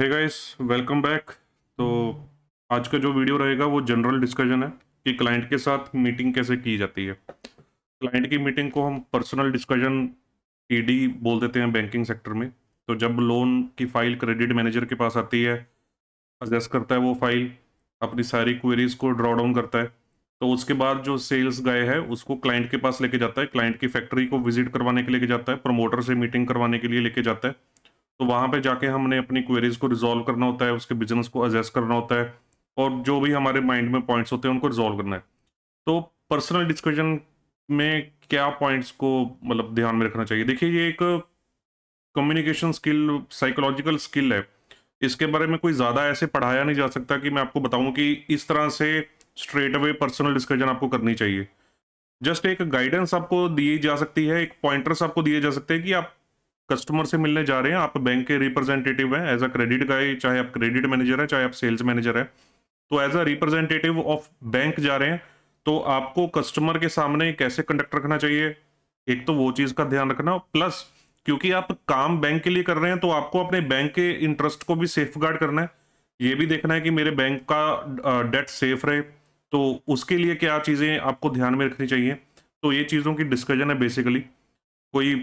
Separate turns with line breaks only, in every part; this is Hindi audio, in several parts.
हे गाइस वेलकम बैक तो आज का जो वीडियो रहेगा वो जनरल डिस्कशन है कि क्लाइंट के साथ मीटिंग कैसे की जाती है क्लाइंट की मीटिंग को हम पर्सनल डिस्कशन ईडी बोल देते हैं बैंकिंग सेक्टर में तो जब लोन की फाइल क्रेडिट मैनेजर के पास आती है एडजस्ट करता है वो फाइल अपनी सारी क्वेरीज को ड्रॉ डाउन करता है तो उसके बाद जो सेल्स गाय है उसको क्लाइंट के पास लेके जाता है क्लाइंट की फैक्ट्री को विजिट करवाने के लेके जाता है प्रमोटर से मीटिंग करवाने के लिए लेके जाता है तो वहाँ पे जाके हमने अपनी क्वेरीज को रिजोल्व करना होता है उसके बिजनेस को एजेस्ट करना होता है और जो भी हमारे माइंड में पॉइंट्स होते हैं उनको रिजोल्व करना है तो पर्सनल डिस्कशन में क्या पॉइंट्स को मतलब ध्यान में रखना चाहिए देखिए ये एक कम्युनिकेशन स्किल साइकोलॉजिकल स्किल है इसके बारे में कोई ज़्यादा ऐसे पढ़ाया नहीं जा सकता कि मैं आपको बताऊँ कि इस तरह से स्ट्रेट अवे पर्सनल डिस्कशन आपको करनी चाहिए जस्ट एक गाइडेंस आपको दी जा सकती है एक पॉइंटर्स आपको दिए जा सकते हैं कि आप कस्टमर से मिलने जा रहे हैं आप बैंक के रिप्रेजेंटेटिव हैं एज अ क्रेडिट का चाहे आप क्रेडिट मैनेजर हैं चाहे आप सेल्स मैनेजर हैं तो as a representative of bank जा रहे हैं तो आपको कस्टमर के सामने कैसे कंडक्ट रखना चाहिए एक तो वो चीज़ का ध्यान रखना प्लस क्योंकि आप काम बैंक के लिए कर रहे हैं तो आपको अपने बैंक के इंटरेस्ट को भी सेफ गार्ड करना है ये भी देखना है कि मेरे बैंक का डेट सेफ रहे तो उसके लिए क्या चीज़ें आपको ध्यान में रखनी चाहिए तो ये चीज़ों की डिस्कशन है बेसिकली कोई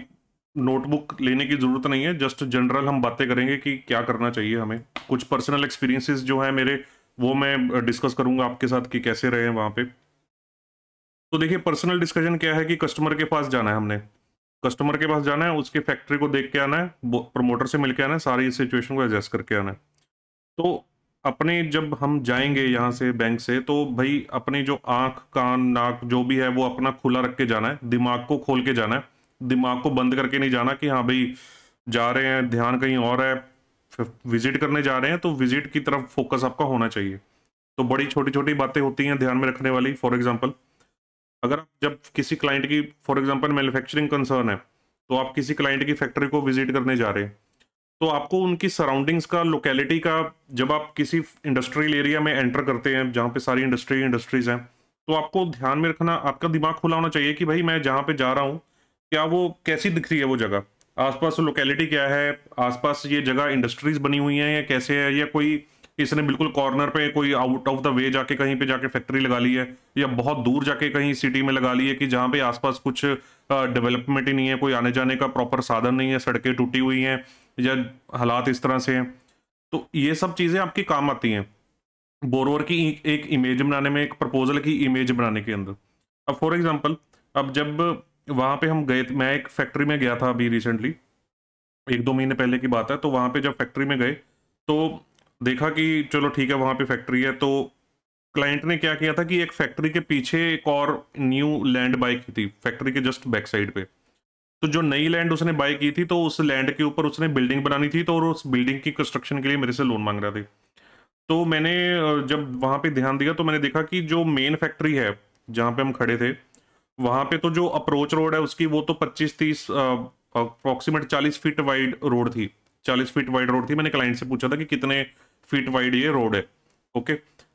नोटबुक लेने की ज़रूरत नहीं है जस्ट जनरल हम बातें करेंगे कि क्या करना चाहिए हमें कुछ पर्सनल एक्सपीरियंसेस जो हैं मेरे वो मैं डिस्कस करूंगा आपके साथ कि कैसे रहे हैं वहाँ पे तो देखिए पर्सनल डिस्कशन क्या है कि कस्टमर के पास जाना है हमने कस्टमर के पास जाना है उसके फैक्ट्री को देख के आना है प्रमोटर से मिल के आना है सारी सिचुएशन को एडजस्ट करके आना है तो अपने जब हम जाएंगे यहाँ से बैंक से तो भाई अपनी जो आँख कान नाक जो भी है वो अपना खुला रख के जाना है दिमाग को खोल के जाना है दिमाग को बंद करके नहीं जाना कि हाँ भाई जा रहे हैं ध्यान कहीं और है विजिट करने जा रहे हैं तो विजिट की तरफ फोकस आपका होना चाहिए तो बड़ी छोटी छोटी बातें होती हैं ध्यान में रखने वाली फॉर एग्जाम्पल अगर आप जब किसी क्लाइंट की फॉर एग्जाम्पल मैन्युफैक्चरिंग कंसर्न है तो आप किसी क्लाइंट की फैक्ट्री को विजिट करने जा रहे हैं तो आपको उनकी सराउंडिंग्स का लोकेलिटी का जब आप किसी इंडस्ट्रियल एरिया में एंटर करते हैं जहाँ पे सारी इंडस्ट्री इंडस्ट्रीज हैं तो आपको ध्यान में रखना आपका दिमाग खुला होना चाहिए कि भाई मैं जहाँ पे जा रहा हूँ क्या वो कैसी दिख रही है वो जगह आसपास लोकेलिटी क्या है आसपास ये जगह इंडस्ट्रीज बनी हुई हैं या कैसे है या कोई इसने बिल्कुल कॉर्नर पे कोई आउट ऑफ द वे जाके कहीं पे जाके फैक्ट्री लगा ली है या बहुत दूर जाके कहीं सिटी में लगा ली है कि जहाँ पे आसपास कुछ डेवलपमेंट ही नहीं है कोई आने जाने का प्रॉपर साधन नहीं है सड़कें टूटी हुई हैं या हालात इस तरह से हैं तो ये सब चीज़ें आपके काम आती हैं बोरवर की एक इमेज बनाने में एक प्रपोजल की इमेज बनाने के अंदर अब फॉर एग्जाम्पल अब जब वहाँ पे हम गए मैं एक फैक्ट्री में गया था अभी रिसेंटली एक दो महीने पहले की बात है तो वहाँ पे जब फैक्ट्री में गए तो देखा कि चलो ठीक है वहाँ पे फैक्ट्री है तो क्लाइंट ने क्या किया था कि एक फैक्ट्री के पीछे एक और न्यू लैंड बाई की थी फैक्ट्री के जस्ट बैक साइड पे तो जो नई लैंड उसने बाई की थी तो उस लैंड के ऊपर उसने बिल्डिंग बनानी थी तो और उस बिल्डिंग की कंस्ट्रक्शन के लिए मेरे से लोन मांग रहा था तो मैंने जब वहाँ पे ध्यान दिया तो मैंने देखा कि जो मेन फैक्ट्री है जहाँ पे हम खड़े थे वहां पे तो जो अप्रोच रोड है उसकी वो तो 25 तीस अप्रोक्सीमेट 40 फीट वाइड रोड थी 40 फीट वाइड रोड थी मैंने क्लाइंट से पूछा था कि कितने फीट वाइड ये रोड है ओके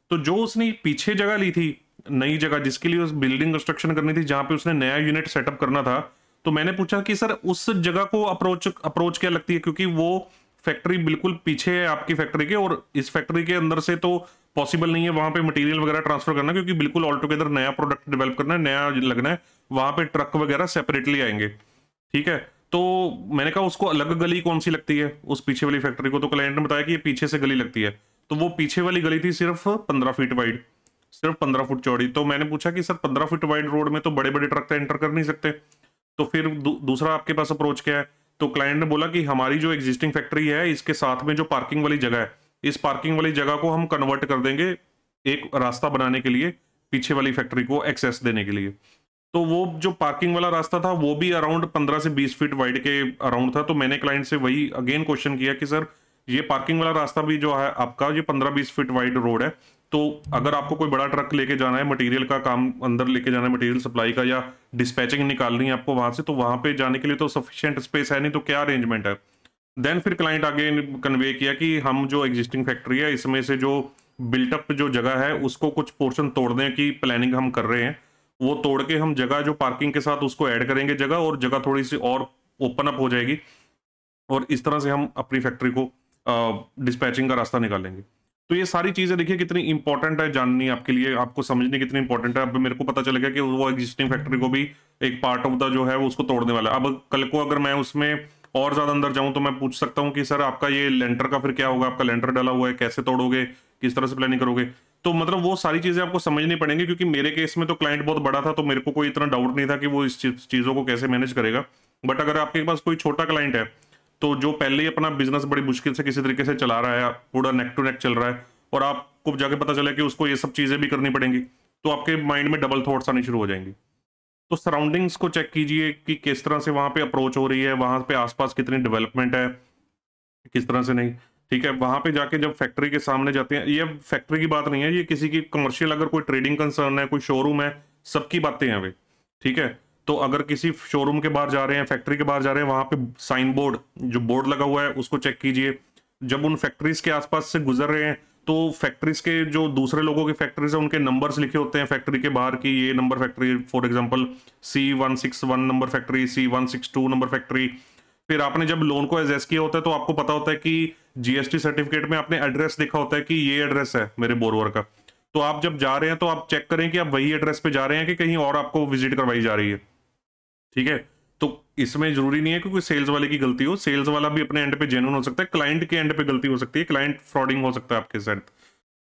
तो जो उसने पीछे जगह ली थी नई जगह जिसके लिए उस बिल्डिंग कंस्ट्रक्शन करनी थी जहां पे उसने नया यूनिट सेटअप करना था तो मैंने पूछा कि सर उस जगह को अप्रोच अप्रोच क्या लगती है क्योंकि वो फैक्ट्री बिल्कुल पीछे है आपकी फैक्ट्री के और इस फैक्ट्री के अंदर से तो पॉसिबल नहीं है वहां पे मटेरियल वगैरह ट्रांसफर करना क्योंकि बिल्कुल ऑल टुगेदर नया प्रोडक्ट डेवलप करना है नया लगना है वहां पे ट्रक वगैरह सेपरेटली आएंगे ठीक है तो मैंने कहा उसको अलग गली कौन सी लगती है उस पीछे वाली फैक्ट्री को तो क्लाइंट ने बताया कि ये पीछे से गली लगती है तो वो पीछे वाली गली थी सिर्फ पंद्रह फीट वाइड सिर्फ पंद्रह फुट चौड़ी तो मैंने पूछा कि सर पंद्रह फीट वाइड रोड में तो बड़े बड़े ट्रक एंटर कर नहीं सकते तो फिर दू, दूसरा आपके पास अप्रोच क्या है तो क्लाइंट ने बोला कि हमारी जो एग्जिस्टिंग फैक्ट्री है इसके साथ में जो पार्किंग वाली जगह है इस पार्किंग वाली जगह को हम कन्वर्ट कर देंगे एक रास्ता बनाने के लिए पीछे वाली फैक्ट्री को एक्सेस देने के लिए तो वो जो पार्किंग वाला रास्ता था वो भी अराउंड पंद्रह से बीस फीट वाइड के अराउंड था तो मैंने क्लाइंट से वही अगेन क्वेश्चन किया कि सर ये पार्किंग वाला रास्ता भी जो है आपका ये पंद्रह बीस फीट वाइड रोड है तो अगर आपको कोई बड़ा ट्रक लेके जाना है मटेरियल का काम अंदर लेके जाना है मटेरियल सप्लाई का या डिस्पैचिंग निकालनी है आपको वहां से तो वहां पे जाने के लिए तो सफिशियंट स्पेस है नहीं तो क्या अरेंजमेंट है देन फिर क्लाइंट आगे कन्वे किया कि हम जो एग्जिस्टिंग फैक्ट्री है इसमें से जो बिल्टअप जो जगह है उसको कुछ पोर्शन तोड़ने की प्लानिंग हम कर रहे हैं वो तोड़ के हम जगह जो पार्किंग के साथ उसको ऐड करेंगे जगह और जगह थोड़ी सी और ओपन अप हो जाएगी और इस तरह से हम अपनी फैक्ट्री को डिस्पैचिंग का रास्ता निकालेंगे तो ये सारी चीज़ें देखिए कितनी इंपॉर्टेंट है जाननी आपके लिए आपको समझने कितनी इंपॉर्टेंट है अब मेरे को पता चलेगा कि वो एग्जिस्टिंग फैक्ट्री को भी एक पार्ट ऑफ द जो है वो उसको तोड़ने वाला है अब कल को अगर मैं उसमें और ज़्यादा अंदर जाऊं तो मैं पूछ सकता हूँ कि सर आपका ये लेंटर का फिर क्या होगा आपका लेंटर डला हुआ है कैसे तोड़ोगे किस तरह से प्लानिंग करोगे तो मतलब वो सारी चीज़ें आपको समझनी पड़ेंगी क्योंकि मेरे केस में तो क्लाइंट बहुत बड़ा था तो मेरे को कोई इतना डाउट नहीं था कि वो इस चीज़ों को कैसे मैनेज करेगा बट अगर आपके पास कोई छोटा क्लाइंट है तो जो पहले ही अपना बिजनेस बड़ी मुश्किल से किसी तरीके से चला रहा है पूरा नेक टू नेक चल रहा है और आपको जाके पता चला कि उसको ये सब चीज़ें भी करनी पड़ेंगी तो आपके माइंड में डबल थॉट्स आनी शुरू हो जाएंगी तो सराउंडिंग्स को चेक कीजिए कि किस तरह से वहां पे अप्रोच हो रही है वहां पे आसपास कितनी डेवलपमेंट है किस तरह से नहीं ठीक है वहां पे जाके जब फैक्ट्री के सामने जाते हैं ये फैक्ट्री की बात नहीं है ये किसी की कमर्शियल अगर कोई ट्रेडिंग कंसर्न है कोई शोरूम है सबकी बातें हैं वे ठीक है तो अगर किसी शोरूम के बाहर जा रहे हैं फैक्ट्री के बाहर जा रहे हैं वहाँ पे साइन बोर्ड जो बोर्ड लगा हुआ है उसको चेक कीजिए जब उन फैक्ट्रीज के आसपास से गुजर रहे हैं तो फैक्ट्रीज के जो दूसरे लोगों की फैक्ट्रीज है उनके नंबर्स लिखे होते हैं फैक्ट्री के बाहर की ये number factory for example C one six one number factory C one six two number factory फिर आपने जब लोन को एजेस किया होता है तो आपको पता होता है कि जीएसटी सर्टिफिकेट में आपने एड्रेस देखा होता है कि ये एड्रेस है मेरे बोरवर का तो आप जब जा रहे हैं तो आप चेक करें कि आप वही एड्रेस पे जा रहे हैं कि कहीं और आपको विजिट करवाई जा रही है ठीक है इसमें जरूरी नहीं है क्योंकि सेल्स वाले की गलती हो सेल्स वाला भी अपने एंड पे जेनुअन हो सकता है क्लाइंट के एंड पे गलती हो सकती है क्लाइंट फ्रॉडिंग हो सकता है आपके साथ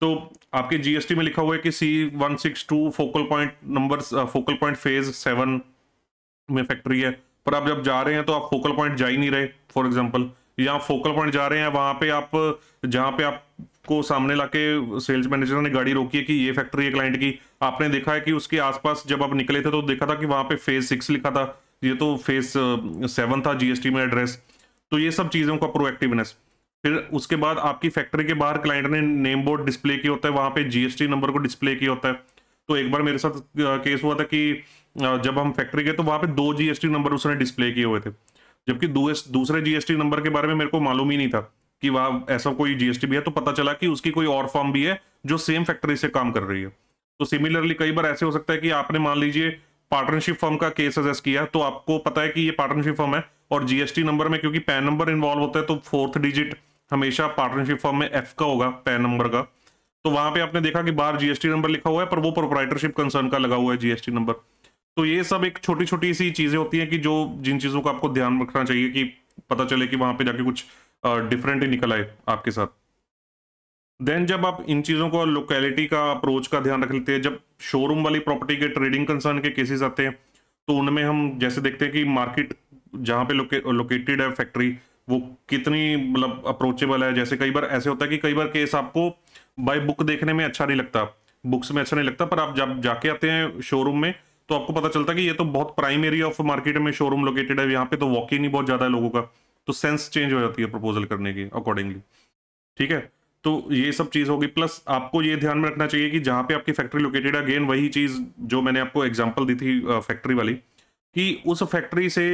तो आपके जीएसटी में लिखा हुआ है कि C one six two focal point number focal point phase seven में फैक्ट्री है पर आप जब जा रहे हैं तो आप फोकल पॉइंट जा ही नहीं रहे फॉर एग्जाम्पल या फोकल पॉइंट जा रहे हैं वहां पे आप जहाँ पे आपको सामने लाके सेल्स मैनेजर ने गाड़ी रोकी है कि ये फैक्ट्री है क्लाइंट की आपने देखा है कि उसके आसपास जब आप निकले थे तो देखा था कि वहां पे फेज सिक्स लिखा था ये तो फेस सेवन uh, था जीएसटी में एड्रेस तो ये सब चीज़ों का प्रोएक्टिवनेस फिर उसके बाद आपकी फैक्ट्री के बाहर क्लाइंट ने नेम बोर्ड डिस्प्ले किया होता है वहाँ पे जीएसटी नंबर को डिस्प्ले किया होता है तो एक बार मेरे साथ केस uh, हुआ था कि uh, जब हम फैक्ट्री गए तो वहाँ पे दो जीएसटी नंबर उसने डिस्प्ले किए हुए थे जबकि दूसरे जीएसटी नंबर के बारे में मेरे को मालूम ही नहीं था कि वहाँ ऐसा कोई जीएसटी भी है तो पता चला कि उसकी कोई और फॉर्म भी है जो सेम फैक्ट्री से काम कर रही है तो सिमिलरली कई बार ऐसे हो सकता है कि आपने मान लीजिए पार्टनरशिप फॉर्म का केस असेस किया तो आपको पता है कि ये पार्टनरशिप फॉर्म है और जीएसटी नंबर में क्योंकि पैन नंबर इन्वॉल्व होता है तो फोर्थ डिजिट हमेशा पार्टनरशिप फॉर्म में एफ का होगा पैन नंबर का तो वहां पे आपने देखा कि बाहर जीएसटी नंबर लिखा हुआ है पर वो प्रोपराइटरशिप कंसर्न का लगा हुआ है जीएसटी नंबर तो ये सब एक छोटी छोटी सी चीजें होती हैं कि जो जिन चीजों का आपको ध्यान रखना चाहिए कि पता चले कि वहां पे जाके कुछ डिफरेंट ही निकल आए आपके साथ देन जब आप इन चीज़ों को लोकेलिटी का अप्रोच का ध्यान रख लेते हैं जब शोरूम वाली प्रॉपर्टी के ट्रेडिंग कंसर्न के केसेस आते हैं तो उनमें हम जैसे देखते हैं कि मार्केट जहाँ पे लोकेटेड है फैक्ट्री वो कितनी मतलब अप्रोचेबल है जैसे कई बार ऐसे होता है कि कई बार केस आपको बाय बुक देखने में अच्छा नहीं लगता बुक्स में अच्छा नहीं लगता पर आप जब जाके आते हैं शोरूम में तो आपको पता चलता है कि ये तो बहुत प्राइम एरिया ऑफ मार्केट में शोरूम लोकेटेड है यहाँ पे तो वॉकिंग ही बहुत ज़्यादा है लोगों का तो सेंस चेंज हो जाती है प्रपोजल करने की अकॉर्डिंगली ठीक है तो ये सब चीज़ होगी प्लस आपको ये ध्यान में रखना चाहिए कि जहां पे आपकी फैक्ट्री लोकेटेड अगेन वही चीज़ जो मैंने आपको एग्जांपल दी थी फैक्ट्री वाली कि उस फैक्ट्री से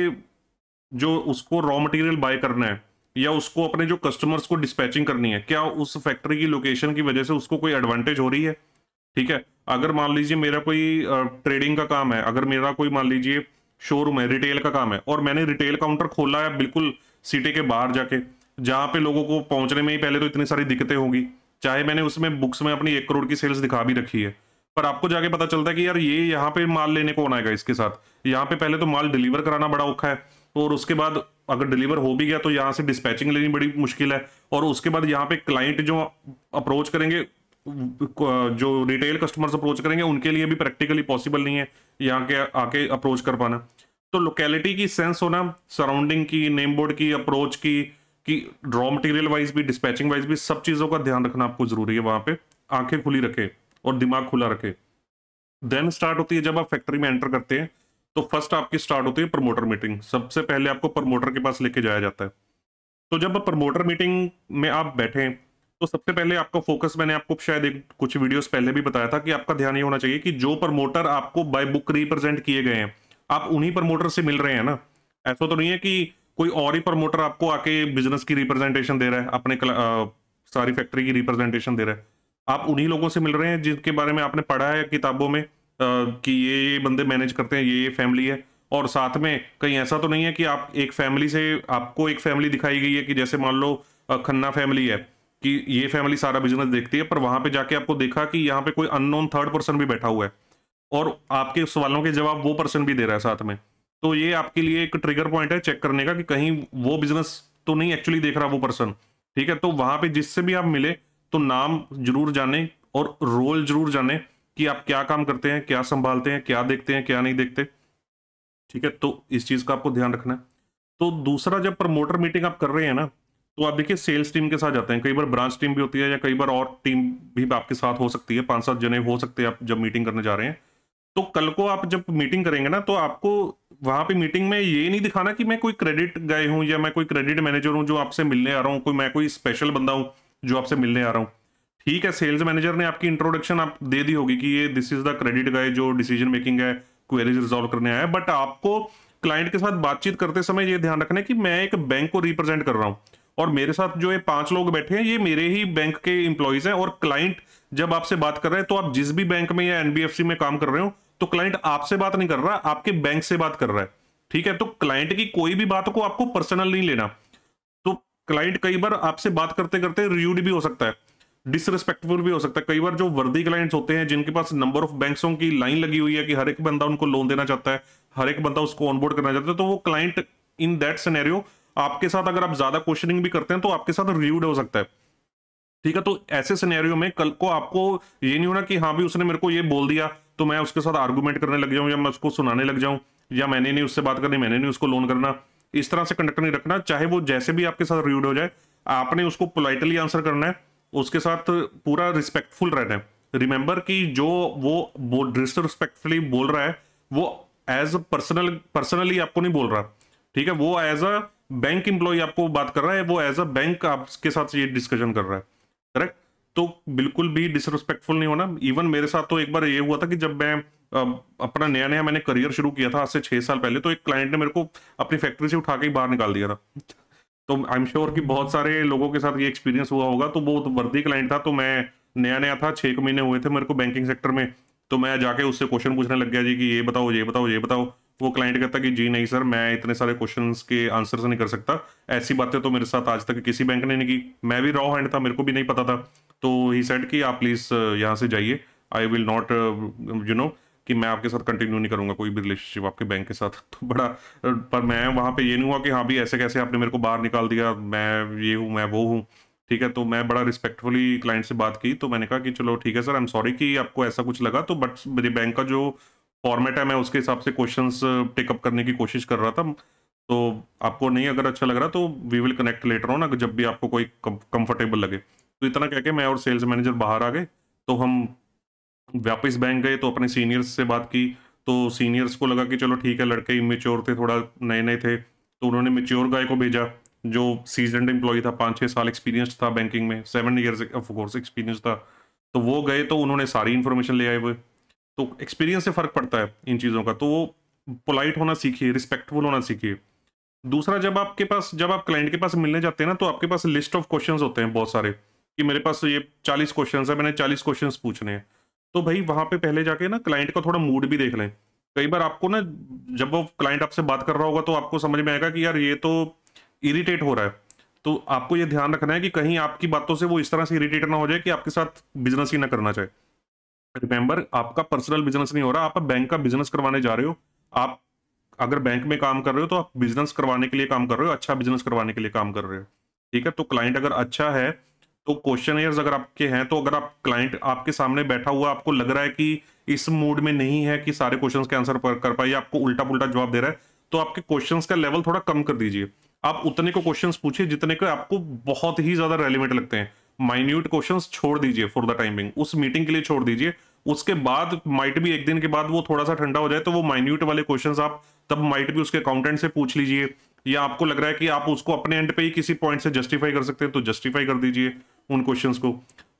जो उसको रॉ मटेरियल बाय करना है या उसको अपने जो कस्टमर्स को डिस्पैचिंग करनी है क्या उस फैक्ट्री की लोकेशन की वजह से उसको कोई एडवांटेज हो रही है ठीक है अगर मान लीजिए मेरा कोई ट्रेडिंग का काम है अगर मेरा कोई मान लीजिए शोरूम है रिटेल का काम है और मैंने रिटेल काउंटर खोला है बिल्कुल सिटी के बाहर जाके जहाँ पे लोगों को पहुँचने में ही पहले तो इतनी सारी दिक्कतें होंगी चाहे मैंने उसमें बुक्स में अपनी एक करोड़ की सेल्स दिखा भी रखी है पर आपको जाके पता चलता है कि यार ये यहाँ पे माल लेने कौन आएगा इसके साथ यहाँ पे पहले तो माल डिलीवर कराना बड़ा औखा है और उसके बाद अगर डिलीवर हो भी गया तो यहाँ से डिस्पैचिंग लेनी बड़ी मुश्किल है और उसके बाद यहाँ पे क्लाइंट जो अप्रोच करेंगे जो रिटेल कस्टमर्स अप्रोच करेंगे उनके लिए भी प्रैक्टिकली पॉसिबल नहीं है यहाँ के आके अप्रोच कर पाना तो लोकेलिटी की सेंस होना सराउंडिंग की नेम बोर्ड की अप्रोच की कि रॉ मटेरियल वाइज भी डिस्पैचिंग वाइज भी सब चीज़ों का ध्यान रखना आपको ज़रूरी है वहाँ पे आंखें खुली रखे और दिमाग खुला रखे देन स्टार्ट होती है जब आप फैक्ट्री में एंटर करते हैं तो फर्स्ट आपकी स्टार्ट होती है प्रमोटर मीटिंग सबसे पहले आपको प्रमोटर के पास लेके जाया जाता है तो जब आप प्रमोटर मीटिंग में आप बैठे तो सबसे पहले आपका फोकस मैंने आपको शायद एक कुछ वीडियोस पहले भी बताया था कि आपका ध्यान ये होना चाहिए कि जो प्रमोटर आपको बाय बुक रिप्रेजेंट किए गए हैं आप उन्हीं प्रमोटर से मिल रहे हैं ना ऐसा तो नहीं है कि कोई और ही प्रमोटर आपको आके बिजनेस की रिप्रेजेंटेशन दे रहा है अपने आ, सारी फैक्ट्री की रिप्रेजेंटेशन दे रहा है आप उन्हीं लोगों से मिल रहे हैं जिनके बारे में आपने पढ़ा है किताबों में आ, कि ये ये बंदे मैनेज करते हैं ये ये फैमिली है और साथ में कहीं ऐसा तो नहीं है कि आप एक फैमिली से आपको एक फैमिली दिखाई गई है कि जैसे मान लो खन्ना फैमिली है कि ये फैमिली सारा बिजनेस देखती है पर वहां पे जाके आपको देखा कि यहाँ पे कोई अननोन थर्ड पर्सन भी बैठा हुआ है और आपके सवालों के जवाब वो पर्सन भी दे रहा है साथ में तो ये आपके लिए एक ट्रिगर पॉइंट है चेक करने का कि कहीं वो बिजनेस तो नहीं एक्चुअली देख रहा वो पर्सन ठीक है तो वहां पे जिससे भी आप मिले तो नाम जरूर जाने और रोल जरूर जाने कि आप क्या काम करते हैं क्या संभालते हैं क्या देखते हैं क्या नहीं देखते ठीक है तो इस चीज का आपको ध्यान रखना है तो दूसरा जब प्रमोटर मीटिंग आप कर रहे हैं ना तो आप देखिए सेल्स टीम के साथ जाते हैं कई बार ब्रांच टीम भी होती है या कई बार और टीम भी आपके साथ हो सकती है पांच सात जने हो सकते हैं आप जब मीटिंग करने जा रहे हैं तो कल को आप जब मीटिंग करेंगे ना तो आपको वहां पे मीटिंग में ये नहीं दिखाना कि मैं कोई क्रेडिट गए हूँ या मैं कोई क्रेडिट मैनेजर हूं जो आपसे मिलने आ रहा हूँ कोई मैं कोई स्पेशल बंदा हूं जो आपसे मिलने आ रहा हूँ ठीक है सेल्स मैनेजर ने आपकी इंट्रोडक्शन आप दे दी होगी कि ये this is the credit guy जो डिसीजन मेकिंग है क्वेरीज रिजोल्व करने आया बट आपको क्लाइंट के साथ बातचीत करते समय ये ध्यान रखना है कि मैं एक बैंक को रिप्रेजेंट कर रहा हूँ और मेरे साथ जो ये पांच लोग बैठे हैं ये मेरे ही बैंक के इंप्लॉयज हैं और क्लाइंट जब आपसे बात कर रहे हैं तो आप जिस भी बैंक में या एनबीएफसी में काम कर रहे हो तो क्लाइंट आपसे बात नहीं कर रहा आपके बैंक से बात कर रहा है ठीक है तो क्लाइंट की कोई भी बात को आपको पर्सनल नहीं लेना तो क्लाइंट कई बार आपसे बात करते करते रिव्यूड भी हो सकता है डिसरिस्पेक्टफुल भी हो सकता है कई बार जो वर्दी क्लाइंट्स होते हैं जिनके पास नंबर ऑफ बैंकों की लाइन लगी हुई है कि हर एक बंदा उनको लोन देना चाहता है हर एक बंदा उसको ऑनबोर्ड करना चाहता है तो वो क्लाइंट इन दैट सिनेरियो आपके साथ अगर आप ज्यादा क्वेश्चनिंग भी करते हैं तो आपके साथ रिव्यूड हो सकता है ठीक है तो ऐसे सिनेरियो में कल को आपको ये नहीं होना कि हाँ भी उसने मेरे को ये बोल दिया तो मैं उसके साथ आर्गूमेंट करने लग जाऊं या मैं उसको सुनाने लग जाऊं या मैंने नहीं उससे बात करनी मैंने नहीं उसको लोन करना इस तरह से कंडक्ट नहीं रखना चाहे वो जैसे भी आपके साथ रूड हो जाए आपने उसको पोलाइटली आंसर करना है उसके साथ पूरा रिस्पेक्टफुल रहना है रिमेंबर कि जो वो वो डिसरिस्पेक्टफुली बोल रहा है वो एज अ पर्सनल पर्सनली आपको नहीं बोल रहा ठीक है वो एज अ बैंक एम्प्लॉय आपको बात कर रहा है वो एज अ बैंक आपके साथ ये डिस्कशन कर रहा है करेक्ट तो बिल्कुल भी डिसरिस्पेक्टफुल नहीं होना इवन मेरे साथ तो एक बार ये हुआ था कि जब मैं अपना नया नया मैंने करियर शुरू किया था आज से छह साल पहले तो एक क्लाइंट ने मेरे को अपनी फैक्ट्री से उठा के बाहर निकाल दिया था तो आई एम श्योर कि बहुत सारे लोगों के साथ ये एक्सपीरियंस हुआ होगा तो वो तो वर्दी क्लाइंट था तो मैं नया नया था छह महीने हुए थे मेरे को बैंकिंग सेक्टर में तो मैं जाके उससे क्वेश्चन पूछने लग गया जी कि ये बताओ ये बताओ ये बताओ वो क्लाइंट कहता कि जी नहीं सर मैं इतने सारे क्वेश्चन के आंसर नहीं कर सकता ऐसी बातें तो मेरे साथ आज तक किसी बैंक ने नहीं की मैं भी रॉ हैंड था मेरे को भी नहीं पता था तो ही सेट कि आप प्लीज़ यहाँ से जाइए I will not you know कि मैं आपके साथ कंटिन्यू नहीं करूंगा कोई भी रिलेशनशिप आपके बैंक के साथ तो बड़ा पर मैं वहां पे ये नहीं हुआ कि हाँ भी ऐसे कैसे आपने मेरे को बाहर निकाल दिया मैं ये हूँ मैं वो हूँ ठीक है तो मैं बड़ा रिस्पेक्टफुली क्लाइंट से बात की तो मैंने कहा कि चलो ठीक है सर आई एम सॉरी कि आपको ऐसा कुछ लगा तो बट मेरे बैंक का जो फॉर्मेट है मैं उसके हिसाब से क्वेश्चन टेकअप uh, करने की कोशिश कर रहा था तो आपको नहीं अगर अच्छा लग रहा तो वी विल कनेक्ट लेटर हो अगर जब भी आपको कोई कंफर्टेबल लगे तो इतना कह के मैं और सेल्स मैनेजर बाहर आ गए तो हम वापस बैंक गए तो अपने सीनियर्स से बात की तो सीनियर्स को लगा कि चलो ठीक है लड़के इमेच्योर थे थोड़ा नए नए थे तो उन्होंने मेच्योर गाय को भेजा जो सीजनड एम्प्लॉय था पाँच छः साल एक्सपीरियंस था बैंकिंग में seven years of course experience था तो वो गए तो उन्होंने सारी इन्फॉर्मेशन ले आए हुए तो एक्सपीरियंस से फ़र्क पड़ता है इन चीज़ों का तो वो पोलाइट होना सीखिए रिस्पेक्टफुल होना सीखिए दूसरा जब आपके पास जब आप क्लाइंट के पास मिलने जाते हैं ना तो आपके पास लिस्ट ऑफ क्वेश्चंस होते हैं बहुत सारे कि मेरे पास ये चालीस क्वेश्चंस है मैंने चालीस क्वेश्चंस पूछने हैं तो भाई वहाँ पे पहले जाके ना क्लाइंट का थोड़ा मूड भी देख लें कई बार आपको ना जब वो क्लाइंट आपसे बात कर रहा होगा तो आपको समझ में आएगा कि यार ये तो इरिटेट हो रहा है तो आपको ये ध्यान रखना है कि कहीं आपकी बातों से वो इस तरह से इरिटेट ना हो जाए कि आपके साथ बिजनेस ही ना करना चाहे रिमेंबर आपका पर्सनल बिजनेस नहीं हो रहा आप बैंक का बिजनेस करवाने जा रहे हो आप अगर बैंक में काम कर रहे हो तो आप बिजनेस करवाने के लिए काम कर रहे हो अच्छा बिजनेस करवाने के लिए काम कर रहे हो ठीक है तो क्लाइंट अगर अच्छा है तो क्वेश्चन अगर आपके हैं तो अगर आप क्लाइंट आपके सामने बैठा हुआ आपको लग रहा है कि इस मूड में नहीं है कि सारे क्वेश्चन के आंसर कर पाए आपको उल्टा पुलटा जवाब दे रहा है तो आपके क्वेश्चन का लेवल थोड़ा कम कर दीजिए आप उतने को क्वेश्चन पूछिए जितने के आपको बहुत ही ज्यादा रेलिवेंट लगते हैं माइन्यूट क्वेश्चन छोड़ दीजिए फॉर द टाइमिंग उस मीटिंग के लिए छोड़ दीजिए उसके बाद माइट भी एक दिन के बाद वो थोड़ा सा ठंडा हो जाए तो वो माइन्यूट वाले क्वेश्चन आप तब माइट भी उसके अकाउंटेंट से पूछ लीजिए या आपको लग रहा है कि आप उसको अपने एंड पे ही किसी पॉइंट से जस्टिफाई कर सकते हैं तो जस्टिफाई कर दीजिए उन क्वेश्चंस को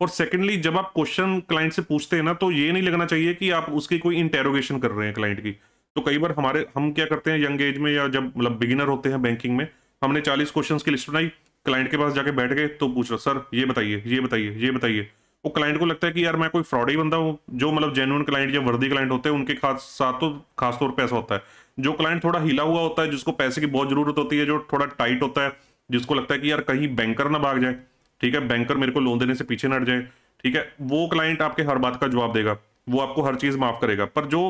और सेकेंडली जब आप क्वेश्चन क्लाइंट से पूछते हैं ना तो ये नहीं लगना चाहिए कि आप उसकी कोई इंटेरोगेशन कर रहे हैं क्लाइंट की तो कई बार हमारे हम क्या करते हैं यंग एज में या जब मतलब बिगिनर होते हैं बैंकिंग में हमने चालीस क्वेश्चन की लिस्ट बनाई क्लाइंट के पास जाके बैठ गए तो पूछ रहा सर ये बताइए ये बताइए ये बताइए वो क्लाइंट को लगता है कि यार मैं कोई फ्रॉड ही बंदा हूँ जो मतलब जेनुअन क्लाइंट या वर्दी क्लाइंट होते हैं उनके खास साथ तो खास तौर पर ऐसा होता है जो क्लाइंट थोड़ा हिला हुआ होता है जिसको पैसे की बहुत जरूरत होती है जो थोड़ा टाइट होता है जिसको लगता है कि यार कहीं बैंकर ना भाग जाए ठीक है बैंकर मेरे को लोन देने से पीछे नट जाए ठीक है वो क्लाइंट आपके हर बात का जवाब देगा वो आपको हर चीज माफ करेगा पर जो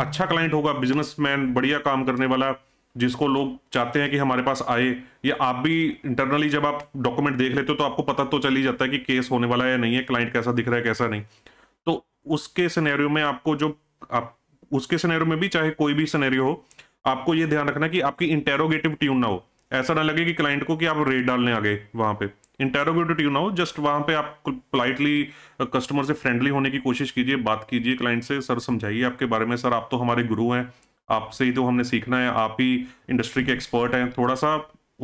अच्छा क्लाइंट होगा बिजनेसमैन बढ़िया काम करने वाला जिसको लोग चाहते हैं कि हमारे पास आए या आप भी इंटरनली जब आप डॉक्यूमेंट देख लेते हो तो आपको पता तो चल ही जाता है कि केस होने वाला है या नहीं है क्लाइंट कैसा दिख रहा है कैसा नहीं तो उसके सिनेरियो में आपको जो आप उसके सिनेरियो में भी चाहे कोई भी सिनेरियो हो आपको ये ध्यान रखना कि आपकी इंटेरोगेटिव ट्यून ना हो ऐसा ना लगे कि क्लाइंट को कि आप रेट डालने आ गए वहाँ पे इंटेरोगेटिव ट्यून ना हो जस्ट वहाँ पे आप पोलाइटली कस्टमर से फ्रेंडली होने की कोशिश कीजिए बात कीजिए क्लाइंट से सर समझाइए आपके बारे में सर आप तो हमारे गुरु हैं आपसे ही तो हमने सीखना है आप ही इंडस्ट्री के एक्सपर्ट हैं थोड़ा सा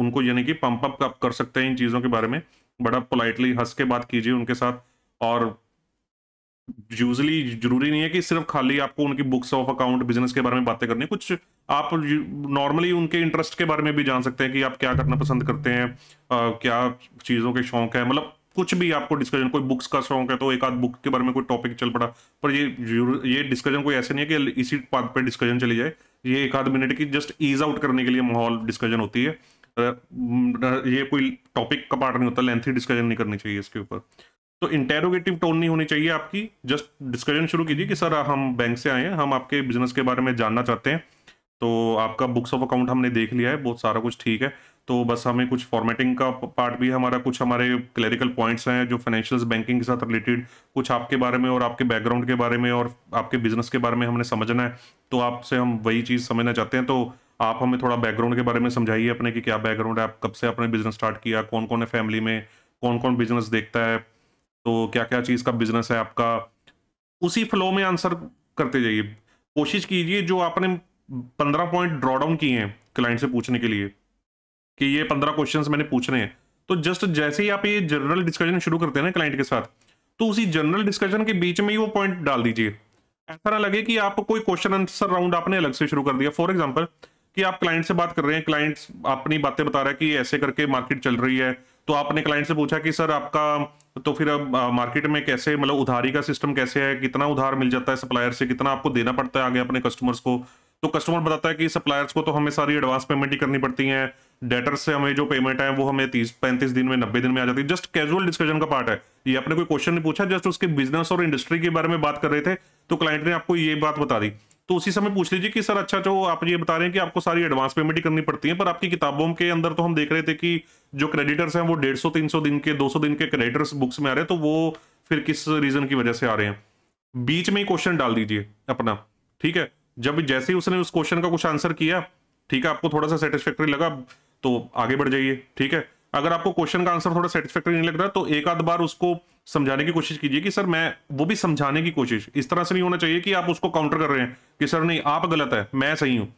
उनको यानी कि पंप अप आप कर सकते हैं इन चीज़ों के बारे में बड़ा पोलाइटली हंस के बात कीजिए उनके साथ और यूजली जरूरी नहीं है कि सिर्फ खाली आपको उनकी बुक्स ऑफ अकाउंट बिजनेस के बारे में बातें करनी कुछ आप नॉर्मली उनके इंटरेस्ट के बारे में भी जान सकते हैं कि आप क्या करना पसंद करते हैं आ, क्या चीज़ों के शौक है मतलब कुछ भी आपको डिस्कशन कोई बुक्स का शौक है तो एक आध बुक के बारे में कोई टॉपिक चल पड़ा पर ये ये डिस्कशन कोई ऐसे नहीं है कि इसी बात पर डिस्कशन चली जाए ये एक आध मिनट की जस्ट ईज आउट करने के लिए माहौल डिस्कशन होती है ये कोई टॉपिक का पार्ट नहीं होता लेंथी डिस्कशन नहीं करनी चाहिए इसके ऊपर तो इंटेरोगेटिव टोन नहीं होनी चाहिए आपकी जस्ट डिस्कशन शुरू कीजिए कि सर हम बैंक से आए हैं हम आपके बिजनेस के बारे में जानना चाहते हैं तो आपका बुक्स ऑफ अकाउंट हमने देख लिया है बहुत सारा कुछ ठीक है तो बस हमें कुछ फॉर्मेटिंग का पार्ट भी हमारा कुछ हमारे क्लेरिकल पॉइंट्स हैं जो फाइनेंशियल बैंकिंग के साथ रिलेटेड कुछ आपके बारे में और आपके बैकग्राउंड के बारे में और आपके बिजनेस के बारे में हमने समझना है तो आपसे हम वही चीज़ समझना चाहते हैं तो आप हमें थोड़ा बैकग्राउंड के बारे में समझाइए अपने कि क्या बैकग्राउंड है आप कब से अपने बिजनेस स्टार्ट किया कौन कौन है फैमिली में कौन कौन बिजनेस देखता है तो क्या क्या चीज़ का बिजनेस है आपका उसी फ्लो में आंसर करते जाइए कोशिश कीजिए जो आपने पंद्रह पॉइंट ड्रॉ डाउन किए हैं क्लाइंट से पूछने के लिए कि ये पंद्रह क्वेश्चन मैंने पूछने हैं तो जस्ट जैसे ही आप ये जनरल डिस्कशन शुरू करते हैं ना क्लाइंट के साथ तो उसी जनरल डिस्कशन के बीच में ही वो पॉइंट डाल दीजिए ऐसा ना लगे कि आप कोई क्वेश्चन आंसर राउंड आपने अलग से शुरू कर दिया फॉर एग्जाम्पल कि आप क्लाइंट से बात कर रहे हैं क्लाइंट अपनी बातें बता रहा है कि ऐसे करके मार्केट चल रही है तो आपने क्लाइंट से पूछा कि सर आपका तो फिर अब मार्केट में कैसे मतलब उधारी का सिस्टम कैसे है कितना उधार मिल जाता है सप्लायर से कितना आपको देना पड़ता है आगे अपने कस्टमर्स को तो कस्टमर बताता है कि सप्लायर्स को तो हमें सारी एडवांस पेमेंट ही करनी पड़ती है डेटर से हमें जो पेमेंट है वो हमें तीस पैंतीस दिन में नब्बे दिन में आ जाती है जस्ट कैजुअल डिस्कशन का पार्ट है ये आपने कोई क्वेश्चन नहीं पूछा जस्ट उसके बिजनेस और इंडस्ट्री के बारे में बात कर रहे थे तो क्लाइंट ने आपको ये बात बता दी तो उसी समय पूछ लीजिए कि सर अच्छा जो आप ये बता रहे हैं कि आपको सारी एडवांस पेमेंट ही करनी पड़ती है पर आपकी किताबों के अंदर तो हम देख रहे थे कि जो क्रेडिटर्स हैं वो डेढ़ सौ तीन सौ दिन के दो सौ दिन के क्रेडिटर्स बुक्स में आ रहे हैं तो वो फिर किस रीजन की वजह से आ रहे हैं बीच में ही क्वेश्चन डाल दीजिए अपना ठीक है जब जैसे ही उसने उस क्वेश्चन का कुछ आंसर किया ठीक है आपको थोड़ा सा सेटिस्फेक्ट्री लगा तो आगे बढ़ जाइए ठीक है अगर आपको क्वेश्चन का आंसर थोड़ा सेटिस्फेक्ट्री नहीं लग रहा तो एक आध बार उसको समझाने की कोशिश कीजिए कि सर मैं वो भी समझाने की कोशिश इस तरह से नहीं होना चाहिए कि आप उसको काउंटर कर रहे हैं कि सर नहीं आप गलत है मैं सही हूँ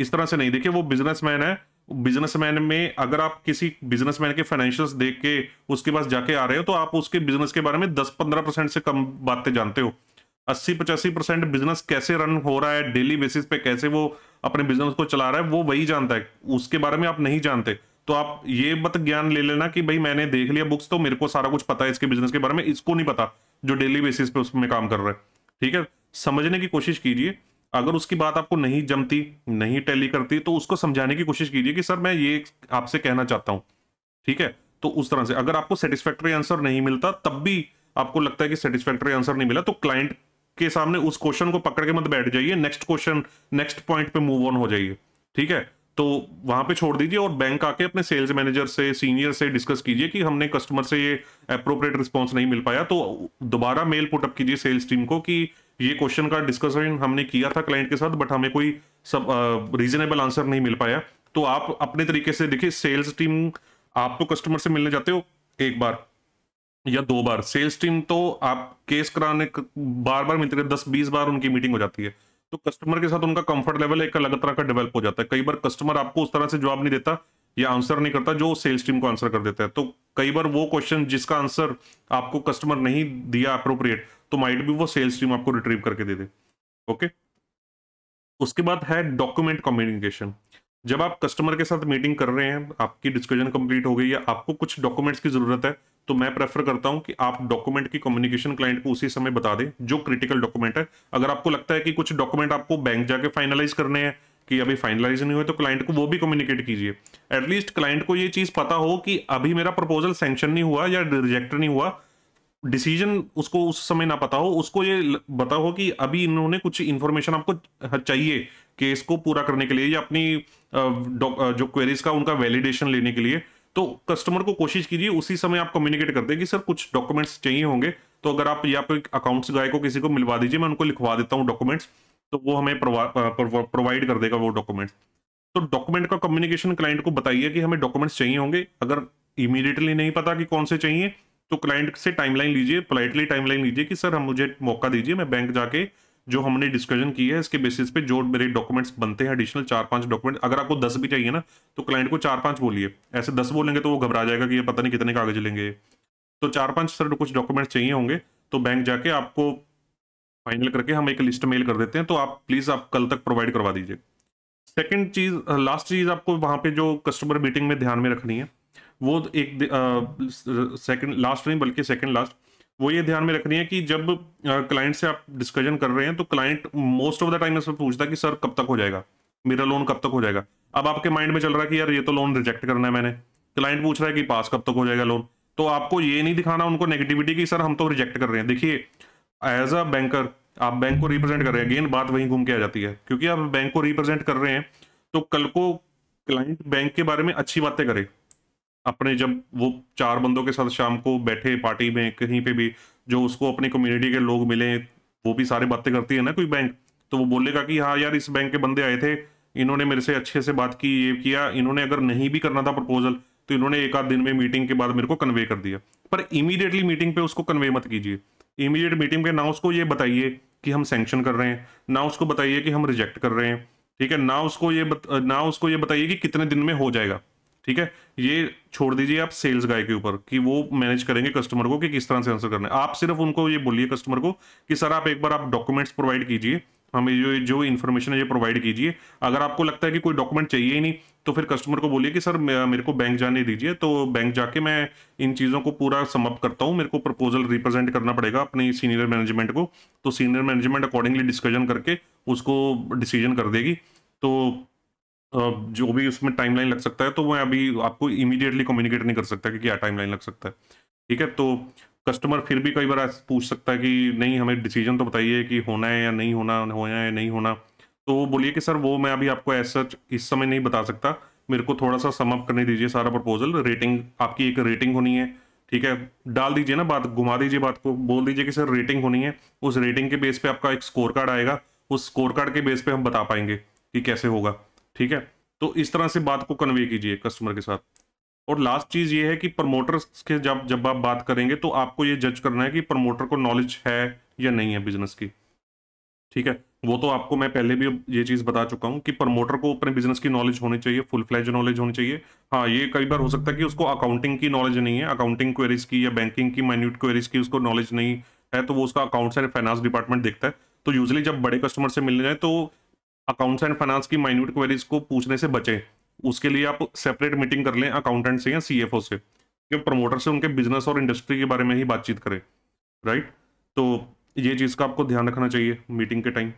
इस तरह से नहीं देखिए वो बिजनेसमैन है बिजनेसमैन में अगर आप किसी बिजनेसमैन के फाइनेंशियल्स देख के उसके पास जाके आ रहे हो तो आप उसके बिजनेस के बारे में दस पंद्रह परसेंट से कम बातें जानते हो अस्सी पचासी परसेंट बिजनेस कैसे रन हो रहा है डेली बेसिस पे कैसे वो अपने बिजनेस को चला रहा है वो वही जानता है उसके बारे में आप नहीं जानते तो आप ये मत ज्ञान ले लेना कि भाई मैंने देख लिया बुक्स तो मेरे को सारा कुछ पता है इसके बिजनेस के बारे में इसको नहीं पता जो डेली बेसिस पे उसमें काम कर रहा है ठीक है समझने की कोशिश कीजिए अगर उसकी बात आपको नहीं जमती नहीं टैली करती तो उसको समझाने की कोशिश कीजिए कि सर मैं ये आपसे कहना चाहता हूँ ठीक है तो उस तरह से अगर आपको सेटिस्फैक्ट्री आंसर नहीं मिलता तब भी आपको लगता है कि सेटिस्फैक्ट्री आंसर नहीं मिला तो क्लाइंट के सामने उस क्वेश्चन को पकड़ के मत बैठ जाइए नेक्स्ट क्वेश्चन नेक्स्ट पॉइंट पे मूव ऑन हो जाइए ठीक है तो वहां पे छोड़ दीजिए और बैंक आके अपने सेल्स मैनेजर से सीनियर से डिस्कस कीजिए कि हमने कस्टमर से ये अप्रोप्रिएट रिस्पॉन्स नहीं मिल पाया तो दोबारा मेल पुटअप कीजिए सेल्स टीम को कि ये क्वेश्चन का डिस्कशन हमने किया था क्लाइंट के साथ बट हमें कोई सब रीजनेबल आंसर नहीं मिल पाया तो आप अपने तरीके से देखिए सेल्स टीम आप तो कस्टमर से मिलने जाते हो एक बार या दो बार सेल्स टीम तो आप केस कराने बार बार मिलती है दस बीस बार उनकी मीटिंग हो जाती है तो कस्टमर के साथ उनका कंफर्ट लेवल एक अलग तरह का डेवलप हो जाता है कई बार कस्टमर आपको उस तरह से जवाब नहीं देता या आंसर नहीं करता जो सेल्स टीम को आंसर कर देता है तो कई बार वो क्वेश्चन जिसका आंसर आपको कस्टमर नहीं दिया अप्रोप्रिएट तो माइट भी वो सेल्स टीम आपको रिट्रीव करके दे दे ओके उसके बाद है डॉक्यूमेंट कम्युनिकेशन जब आप कस्टमर के साथ मीटिंग कर रहे हैं आपकी डिस्कशन कंप्लीट हो गई या आपको कुछ डॉक्यूमेंट्स की जरूरत है तो मैं प्रेफर करता हूं कि आप डॉक्यूमेंट की कम्युनिकेशन क्लाइंट को उसी समय बता दें जो क्रिटिकल डॉक्यूमेंट है अगर आपको लगता है कि कुछ डॉक्यूमेंट आपको बैंक जाके फाइनलाइज करने हैं कि अभी फाइनलाइज नहीं हुए तो क्लाइंट को वो भी कम्युनिकेट कीजिए एटलीस्ट क्लाइंट को ये चीज पता हो कि अभी मेरा प्रपोजल सेंक्शन नहीं हुआ या रिजेक्ट नहीं हुआ डिसीजन उसको उस समय ना पता हो उसको ये पता हो कि अभी इन्होंने कुछ इन्फॉर्मेशन आपको हाँ, चाहिए केस को पूरा करने के लिए या अपनी जो क्वेरीज का उनका वैलिडेशन लेने के लिए तो कस्टमर को कोशिश कीजिए उसी समय आप कम्युनिकेट कर दें कि सर कुछ डॉक्यूमेंट्स चाहिए होंगे तो अगर आप या पे अकाउंट्स गाय को किसी को मिलवा दीजिए मैं उनको लिखवा देता हूँ डॉक्यूमेंट्स तो वो हमें प्रोवाइड कर देगा वो डॉक्यूमेंट्स तो डॉक्यूमेंट का कम्युनिकेशन क्लाइंट को बताइए कि हमें डॉक्यूमेंट्स चाहिए होंगे अगर इमीडिएटली नहीं पता कि कौन से चाहिए तो क्लाइंट से टाइमलाइन लीजिए पोलाइटली टाइमलाइन लीजिए कि सर हम मुझे मौका दीजिए मैं बैंक जाके जो हमने डिस्कशन की है इसके बेसिस पे जो मेरे डॉक्यूमेंट्स बनते हैं एडिशनल चार पांच डॉक्यूमेंट अगर आपको दस भी चाहिए ना तो क्लाइंट को चार पांच बोलिए ऐसे दस बोलेंगे तो वो घबरा जाएगा कि ये पता नहीं कितने कागज लेंगे तो चार पांच सर कुछ डॉक्यूमेंट्स चाहिए होंगे तो बैंक जाके आपको फाइनल करके हम एक लिस्ट मेल कर देते हैं तो आप प्लीज़ आप कल तक प्रोवाइड करवा दीजिए सेकेंड चीज़ लास्ट चीज़ आपको वहाँ पर जो कस्टमर मीटिंग में ध्यान में रखनी है वो एक सेकेंड लास्ट नहीं बल्कि सेकेंड लास्ट वो ये ध्यान में रख रही है कि जब क्लाइंट से आप डिस्कशन कर रहे हैं तो client most of the time इसमें पूछता है कि सर कब तक हो जाएगा मेरा लोन कब तक हो जाएगा अब आपके माइंड में चल रहा है कि यार ये तो लोन रिजेक्ट करना है मैंने क्लाइंट पूछ रहा है कि पास कब तक हो जाएगा लोन तो आपको ये नहीं दिखाना उनको नेगेटिविटी की सर हम तो रिजेक्ट कर रहे हैं देखिए एज अ बैंकर आप बैंक को रिप्रेजेंट कर रहे हैं अगेन बात वहीं घूम के आ जाती है क्योंकि आप बैंक को रिप्रेजेंट कर रहे हैं तो कल को क्लाइंट बैंक के बारे में अच्छी बातें करे अपने जब वो चार बंदों के साथ शाम को बैठे पार्टी में कहीं पे भी जो उसको अपनी कम्युनिटी के लोग मिले वो भी सारे बातें करती है ना कोई बैंक तो वो बोलेगा कि हाँ यार इस बैंक के बंदे आए थे इन्होंने मेरे से अच्छे से बात की ये किया इन्होंने अगर नहीं भी करना था प्रपोजल तो इन्होंने एक आध दिन में मीटिंग के बाद मेरे को कन्वे कर दिया पर इमीडिएटली मीटिंग पे उसको कन्वे मत कीजिए इमीडिएट मीटिंग पे ना उसको ये बताइए कि हम सेंक्शन कर रहे हैं ना उसको बताइए कि हम रिजेक्ट कर रहे हैं ठीक है ना उसको ये बत, ना उसको ये बताइए कि कितने दिन में हो जाएगा ठीक है ये छोड़ दीजिए आप सेल्स गाय के ऊपर कि वो मैनेज करेंगे कस्टमर को कि किस तरह से आंसर करना है आप सिर्फ उनको ये बोलिए कस्टमर को कि सर आप एक बार आप डॉक्यूमेंट्स प्रोवाइड कीजिए हमें जो जो इन्फॉर्मेशन है ये प्रोवाइड कीजिए अगर आपको लगता है कि कोई डॉक्यूमेंट चाहिए ही नहीं तो फिर कस्टमर को बोलिए कि सर मेरे को बैंक जाने दीजिए तो बैंक जाके मैं इन चीज़ों को पूरा समअप करता हूँ मेरे को प्रपोजल रिप्रेजेंट करना पड़ेगा अपनी सीनियर मैनेजमेंट को तो सीनियर मैनेजमेंट अकॉर्डिंगली डिस्कशन करके उसको डिसीजन कर देगी तो जो भी उसमें टाइमलाइन लग सकता है तो मैं अभी आपको इमीडिएटली कम्युनिकेट नहीं कर सकता कि क्या टाइमलाइन लग सकता है ठीक है तो कस्टमर फिर भी कई बार पूछ सकता है कि नहीं हमें डिसीजन तो बताइए कि होना है या नहीं होना होना है नहीं होना तो वो बोलिए कि सर वो मैं अभी आपको ऐसा इस समय नहीं बता सकता मेरे को थोड़ा सा समअप करने दीजिए सारा प्रपोजल रेटिंग आपकी एक रेटिंग होनी है ठीक है डाल दीजिए ना बात घुमा दीजिए बात को बोल दीजिए कि सर रेटिंग होनी है उस रेटिंग के बेस पे आपका एक स्कोर कार्ड आएगा उस स्कोर कार्ड के बेस पे हम बता पाएंगे कि कैसे होगा ठीक है तो इस तरह से बात को कन्वे कीजिए कस्टमर के साथ और लास्ट चीज ये है कि प्रमोटर्स के जब जब आप बात करेंगे तो आपको ये जज करना है कि प्रमोटर को नॉलेज है या नहीं है बिजनेस की ठीक है वो तो आपको मैं पहले भी ये चीज बता चुका हूँ कि प्रमोटर को अपने बिजनेस की नॉलेज होनी चाहिए फुल फ्लैज नॉलेज होनी चाहिए हाँ ये कई बार हो सकता है कि उसको अकाउंटिंग की नॉलेज नहीं है अकाउंटिंग क्वेरीज की या बैंकिंग की माइन्यूट क्वेरीज की उसको नॉलेज नहीं है तो वो उसका अकाउंट्स एंड फाइनेंस डिपार्टमेंट देखता है तो यूजली जब बड़े कस्टमर से मिलने जाए तो अकाउंट्स एंड फाइनेंस की माइन्यूट क्वेरीज को पूछने से बचें उसके लिए आप सेपरेट मीटिंग कर लें अकाउंटेंट से या सीएफओ से कि प्रमोटर से उनके बिजनेस और इंडस्ट्री के बारे में ही बातचीत करें राइट तो ये चीज़ का आपको ध्यान रखना चाहिए मीटिंग के टाइम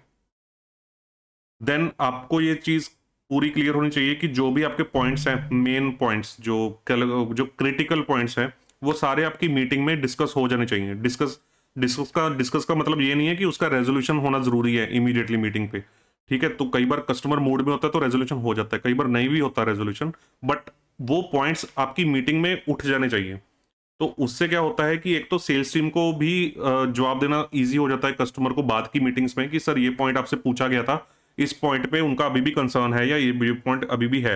देन आपको ये चीज़ पूरी क्लियर होनी चाहिए कि जो भी आपके पॉइंट्स हैं मेन पॉइंट्स जो जो क्रिटिकल पॉइंट्स हैं वो सारे आपकी मीटिंग में डिस्कस हो जाने चाहिए डिस्कस डिस्कस का डिस्कस का मतलब ये नहीं है कि उसका रेजोल्यूशन होना जरूरी है इमीडिएटली मीटिंग पे ठीक है तो कई बार कस्टमर मोड में होता है तो रेजोल्यूशन हो जाता है कई बार नहीं भी होता रेजोल्यूशन बट वो पॉइंट्स आपकी मीटिंग में उठ जाने चाहिए तो उससे क्या होता है कि एक तो सेल्स टीम को भी जवाब देना ईजी हो जाता है कस्टमर को बाद की मीटिंग्स में कि सर ये पॉइंट आपसे पूछा गया था इस पॉइंट पे उनका अभी भी कंसर्न है या ये पॉइंट अभी भी है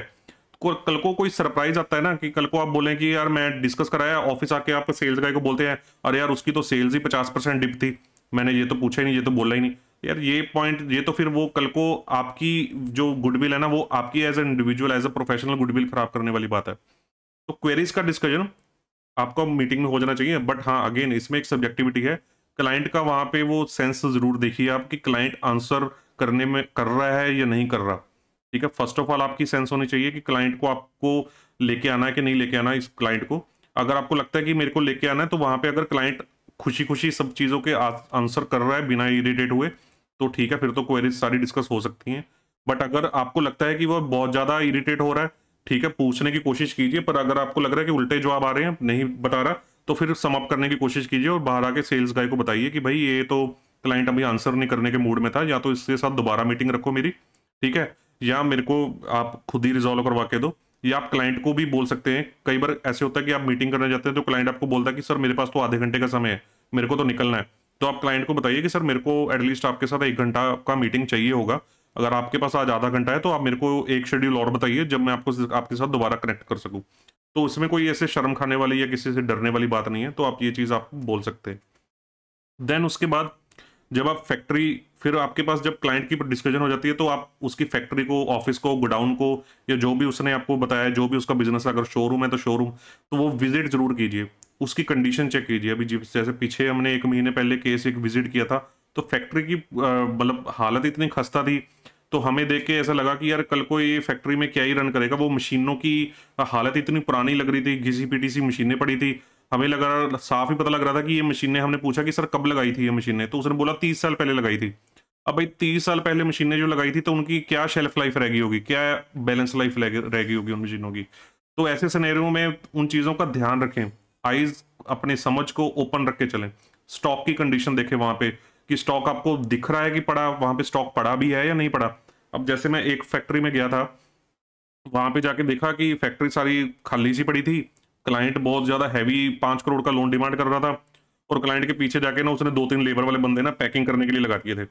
कल को कोई सरप्राइज आता है ना कि कल को आप बोलें कि यार मैं डिस्कस कराया ऑफिस आके आप सेल्स गाय को बोलते हैं अरे यार उसकी तो सेल्स ही पचास परसेंट डिप थी मैंने ये तो पूछा ही नहीं ये तो बोला ही नहीं यार ये पॉइंट ये तो फिर वो कल को आपकी जो गुडविल है ना वो आपकी as a individual as a professional goodwill खराब करने वाली बात है तो क्वेरीज का डिस्कशन आपको मीटिंग में हो जाना चाहिए बट हाँ अगेन इसमें एक सब्जेक्टिविटी है क्लाइंट का वहाँ पे वो सेंस जरूर देखिए आप कि क्लाइंट आंसर करने में कर रहा है या नहीं कर रहा ठीक है फर्स्ट ऑफ ऑल आपकी सेंस होनी चाहिए कि क्लाइंट को आपको लेके आना है कि नहीं लेके आना इस क्लाइंट को अगर आपको लगता है कि मेरे को लेके आना है तो वहाँ पे अगर क्लाइंट खुशी खुशी सब चीज़ों के आंसर कर रहा है बिना इरीटेट हुए तो ठीक है फिर तो क्वेरीज सारी डिस्कस हो सकती हैं बट अगर आपको लगता है कि वो बहुत ज़्यादा इरिटेट हो रहा है ठीक है पूछने की कोशिश कीजिए पर अगर आपको लग रहा है कि उल्टे जवाब आ रहे हैं नहीं बता रहा तो फिर समअप करने की कोशिश कीजिए और बाहर आके सेल्स गाय को बताइए कि भाई ये तो क्लाइंट अभी आंसर नहीं करने के मूड में था या तो इसके साथ दोबारा मीटिंग रखो मेरी ठीक है या मेरे को आप खुद ही रिजॉल्व करवा के दो या आप क्लाइंट को भी बोल सकते हैं कई बार ऐसे होता है कि आप मीटिंग करने जाते हैं तो क्लाइंट आपको बोलता है कि सर मेरे पास तो आधे घंटे का समय है मेरे को तो निकलना है तो आप क्लाइंट को बताइए कि सर मेरे को एटलीस्ट आपके साथ एक घंटा का मीटिंग चाहिए होगा अगर आपके पास आज आधा घंटा है तो आप मेरे को एक शेड्यूल और बताइए जब मैं आपको आपके साथ दोबारा कनेक्ट कर सकूँ तो उसमें कोई ऐसे शर्म खाने वाली या किसी से डरने वाली बात नहीं है तो आप ये चीज़ आप बोल सकते हैं देन उसके बाद जब आप फैक्ट्री फिर आपके पास जब क्लाइंट की डिस्कशन हो जाती है तो आप उसकी फैक्ट्री को ऑफिस को गोडाउन को या जो भी उसने आपको बताया जो भी उसका बिजनेस अगर शोरूम है तो शोरूम तो वो विजिट जरूर कीजिए उसकी कंडीशन चेक कीजिए अभी जैसे पीछे हमने एक महीने पहले केस एक विजिट किया था तो फैक्ट्री की मतलब हालत इतनी खस्ता थी तो हमें देख के ऐसा लगा कि यार कल को ये फैक्ट्री में क्या ही रन करेगा वो मशीनों की हालत इतनी पुरानी लग रही थी घिसी पीटी सी मशीनें पड़ी थी हमें लगा साफ ही पता लग रहा था कि ये मशीनें हमने पूछा कि सर कब लगाई थी ये मशीनें तो उसने बोला तीस साल पहले लगाई थी अब भाई तीस साल पहले मशीनें जो लगाई थी तो उनकी क्या शेल्फ लाइफ रह गई होगी क्या बैलेंस लाइफ रह गई होगी उन मशीनों की तो ऐसे सनेरियो में उन चीज़ों का ध्यान रखें आइज अपने समझ को ओपन रख के चले स्टॉक की कंडीशन देखे वहां पे कि स्टॉक आपको दिख रहा है कि पड़ा वहां पे स्टॉक पड़ा भी है या नहीं पड़ा अब जैसे मैं एक फैक्ट्री में गया था वहां पे जाके देखा कि फैक्ट्री सारी खाली सी पड़ी थी क्लाइंट बहुत ज्यादा हैवी पांच करोड़ का लोन डिमांड कर रहा था और क्लाइंट के पीछे जाके ना उसने दो तीन लेबर वाले बंदे ना पैकिंग करने के लिए लगा दिए थे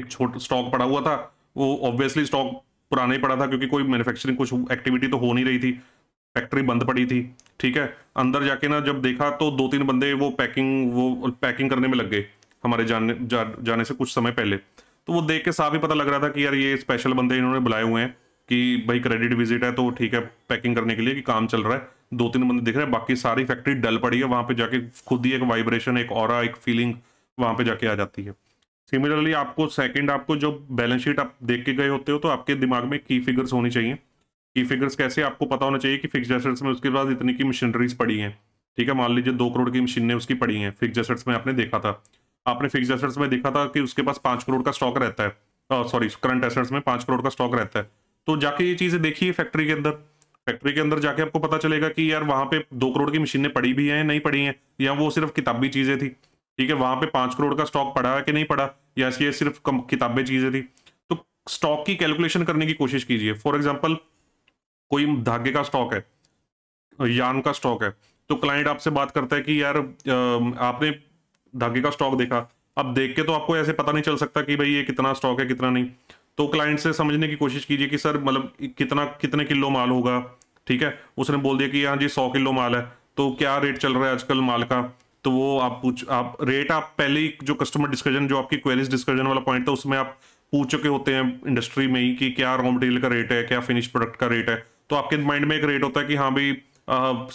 एक छोटा स्टॉक पड़ा हुआ था वो ऑब्वियसली स्टॉक पुराना ही पड़ा था क्योंकि कोई मैन्युफैक्चरिंग कुछ एक्टिविटी तो हो नहीं रही थी फैक्ट्री बंद पड़ी थी ठीक है अंदर जाके ना जब देखा तो दो तीन बंदे वो पैकिंग वो पैकिंग करने में लग गए हमारे जाने जा, जाने से कुछ समय पहले तो वो देख के साफ ही पता लग रहा था कि यार ये स्पेशल बंदे इन्होंने बुलाए हुए हैं कि भाई क्रेडिट विजिट है तो ठीक है पैकिंग करने के लिए कि काम चल रहा है दो तीन बंदे दिख रहे हैं बाकी सारी फैक्ट्री डल पड़ी है वहाँ पे जाके खुद ही एक वाइब्रेशन एक और एक फीलिंग वहाँ पे जाके आ जाती है सिमिलरली आपको सेकंड आपको जो बैलेंस शीट आप देख के गए होते हो तो आपके दिमाग में की फिगर्स होनी चाहिए की फिगर्स कैसे आपको पता होना चाहिए कि फिक्स एसेट्स में उसके पास इतनी की मशीनरीज पड़ी हैं ठीक है मान लीजिए दो करोड़ की मशीनें उसकी पड़ी हैं फिक्स एसेट्स में आपने देखा था आपने फिक्स एसेट्स में देखा था कि उसके पास पाँच करोड़ का स्टॉक रहता है सॉरी करंट एसेट्स में पाँच करोड़ का स्टॉक रहता है तो जाके ये चीज़ें देखिए फैक्ट्री के अंदर फैक्ट्री के अंदर जाके आपको पता चलेगा कि यार वहाँ पे दो करोड़ की मशीनें पड़ी भी हैं नहीं पड़ी हैं या वो सिर्फ किताबी चीज़ें थी ठीक है वहाँ पे पाँच करोड़ का स्टॉक पड़ा है कि नहीं पड़ा या ये सिर्फ किताबें चीज़ें थी तो स्टॉक की कैलकुलेशन करने की कोशिश कीजिए फॉर एग्जाम्पल कोई धागे का स्टॉक है यान का स्टॉक है तो क्लाइंट आपसे बात करता है कि यार आपने धागे का स्टॉक देखा अब देख के तो आपको ऐसे पता नहीं चल सकता कि भाई ये कितना स्टॉक है कितना नहीं तो क्लाइंट से समझने की कोशिश कीजिए कि सर मतलब कितना कितने किलो माल होगा ठीक है उसने बोल दिया कि यहाँ जी सौ किलो माल है तो क्या रेट चल रहा है आजकल माल का तो वो आप पूछ आप रेट आप पहले ही जो कस्टमर डिस्कशन जो आपकी क्वेरीज डिस्कशन वाला पॉइंट था उसमें आप पूछ चुके होते हैं इंडस्ट्री में ही कि क्या रॉ मटेरियल का रेट है क्या फिनिश प्रोडक्ट का रेट है तो आपके माइंड में एक रेट होता है कि हाँ भाई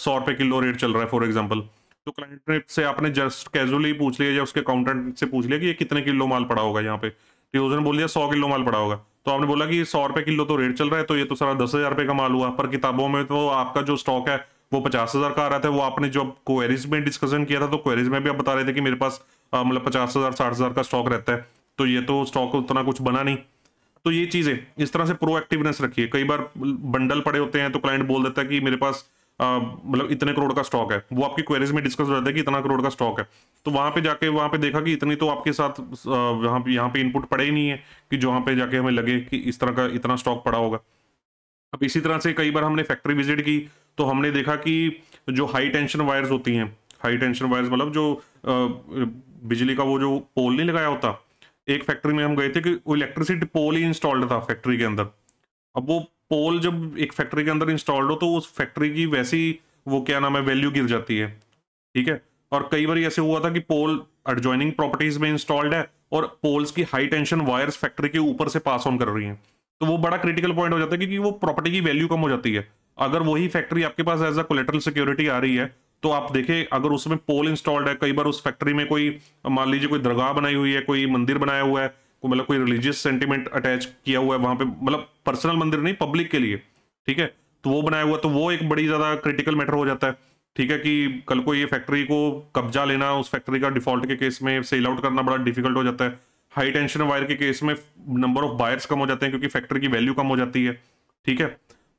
सौ रुपए किलो रेट चल रहा है फॉर एग्जाम्पल तो क्लाइंट से आपने जस्ट कैजुअली पूछ लिया या उसके अकाउंटेंट से पूछ लिया कि ये कितने किलो माल पड़ा होगा यहाँ पे तो उसने बोल दिया सौ किलो माल पड़ा होगा तो आपने बोला कि सौ रुपये किलो तो रेट चल रहा है तो ये तो सारा दस हज़ार रुपये का माल हुआ पर किताबों में तो आपका जो स्टॉक है वो पचास हज़ार का आ रहा था वो आपने जो क्वेरीज में डिस्कशन किया था तो क्वेरीज में भी आप बता रहे थे कि मेरे पास मतलब पचास हज़ार साठ हज़ार का स्टॉक रहता है तो ये तो स्टॉक उतना कुछ बना नहीं तो ये चीज़ें इस तरह से प्रोएक्टिवनेस रखिए कई बार बंडल पड़े होते हैं तो क्लाइंट बोल देता है कि मेरे पास मतलब इतने करोड़ का स्टॉक है वो आपकी क्वेरीज में डिस्कस हो जाता है कि इतना करोड़ का स्टॉक है तो वहां पे जाके वहाँ पे देखा कि इतनी तो आपके साथ यहाँ पे यहाँ पे इनपुट पड़े ही नहीं है कि जहाँ पे जाके हमें लगे कि इस तरह का इतना स्टॉक पड़ा होगा अब इसी तरह से कई बार हमने फैक्ट्री विजिट की तो हमने देखा कि जो हाई टेंशन वायर्स होती हैं हाई टेंशन वायर्स मतलब जो बिजली का वो जो पोल नहीं लगाया होता एक फैक्ट्री में हम गए थे कि वो इलेक्ट्रिसिटी पोल ही इंस्टॉल्ड था फैक्ट्री के अंदर अब वो पोल जब एक फैक्ट्री के अंदर इंस्टॉल्ड हो तो उस फैक्ट्री की वैसी वो क्या नाम है वैल्यू गिर जाती है ठीक है और कई बार ऐसे हुआ था कि पोल एडजॉइनिंग प्रॉपर्टीज में इंस्टॉल्ड है और पोल्स की हाई टेंशन वायर्स फैक्ट्री के ऊपर से पास ऑन कर रही हैं तो वो बड़ा क्रिटिकल पॉइंट हो जाता है क्योंकि वो प्रॉपर्टी की वैल्यू कम हो जाती है अगर वही फैक्ट्री आपके पास एज अ कोलेटरल सिक्योरिटी आ रही है तो आप देखें अगर उसमें पोल इंस्टॉल्ड है कई बार उस फैक्ट्री में कोई मान लीजिए कोई दरगाह बनाई हुई है कोई मंदिर बनाया हुआ है को मतलब कोई रिलीजियस सेंटिमेंट अटैच किया हुआ है वहां पे मतलब पर्सनल मंदिर नहीं पब्लिक के लिए ठीक है तो वो बनाया हुआ तो वो एक बड़ी ज़्यादा क्रिटिकल मैटर हो जाता है ठीक है कि कल को ये फैक्ट्री को कब्जा लेना उस फैक्ट्री का डिफॉल्ट के केस में सेल आउट करना बड़ा डिफिकल्ट हो जाता है हाई टेंशन वायर के केस में नंबर ऑफ बायर्स कम हो जाते हैं क्योंकि फैक्ट्री की वैल्यू कम हो जाती है ठीक है